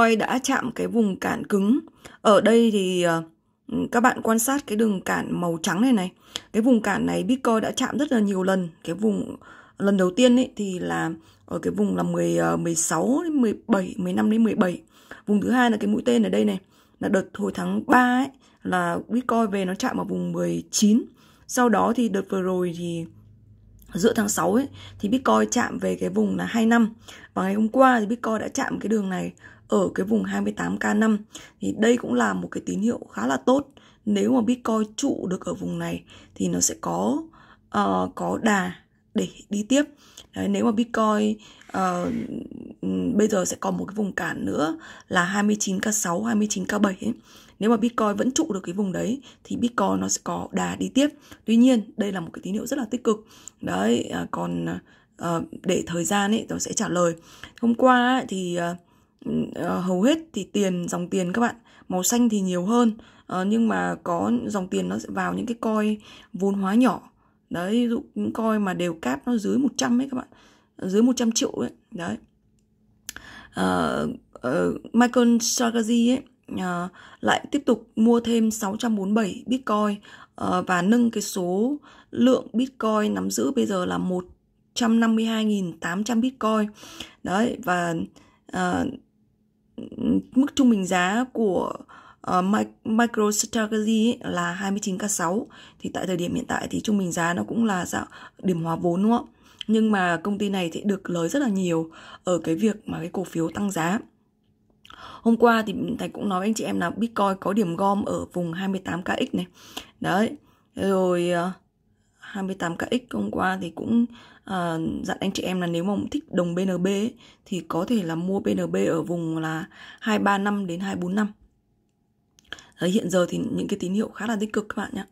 Hoi đã chạm cái vùng cản cứng. Ở đây thì ờ, các bạn quan sát cái đường cản màu trắng này này. Cái vùng cản này Bitcoin đã chạm rất là nhiều lần. Cái vùng lần đầu tiên ấy thì là ở cái vùng là 10 16 ờ, đến 17, 15 đến 17. Vùng thứ hai là cái mũi tên ở đây này là đợt hồi tháng 3 ấy là Bitcoin về nó chạm vào vùng 19. Sau đó thì đợt vừa rồi thì giữa tháng 6 ấy thì Bitcoin chạm về cái vùng là 2 năm và ngày hôm qua thì Bitcoin đã chạm cái đường này ở cái vùng 28k5 thì đây cũng là một cái tín hiệu khá là tốt nếu mà Bitcoin trụ được ở vùng này thì nó sẽ có uh, có đà để đi tiếp Đấy, nếu mà Bitcoin uh, bây giờ sẽ còn một cái vùng cản nữa là 29k6, 29k7 ấy. Nếu mà Bitcoin vẫn trụ được cái vùng đấy thì Bitcoin nó sẽ có đà đi tiếp. Tuy nhiên, đây là một cái tín hiệu rất là tích cực. Đấy, uh, còn uh, để thời gian ấy tôi sẽ trả lời. Hôm qua ấy, thì uh, uh, hầu hết thì tiền dòng tiền các bạn màu xanh thì nhiều hơn uh, nhưng mà có dòng tiền nó sẽ vào những cái coin vốn hóa nhỏ đấy ví dụ những coi mà đều cáp nó dưới 100 ấy các bạn dưới 100 triệu ấy đấy uh, uh, Michael Sarkozy ấy uh, lại tiếp tục mua thêm 647 Bitcoin uh, và nâng cái số lượng Bitcoin nắm giữ bây giờ là 152.800 Bitcoin đấy và uh, mức trung bình giá của Ờ, microstrategy là 29k6 thì tại thời điểm hiện tại thì trung bình giá nó cũng là dạng điểm hóa vốn đúng không nhưng mà công ty này thì được lời rất là nhiều ở cái việc mà cái cổ phiếu tăng giá hôm qua thì thầy cũng nói với anh chị em là bitcoin có điểm gom ở vùng 28kx này đấy rồi uh, ờ, 28kx hôm qua thì cũng uh, dặn anh chị em là nếu mà thích đồng BNB ấy, thì có thể là mua BNB ở vùng là 235 đến 245 Đấy, hiện giờ thì những cái tín hiệu khá là tích cực các bạn nhé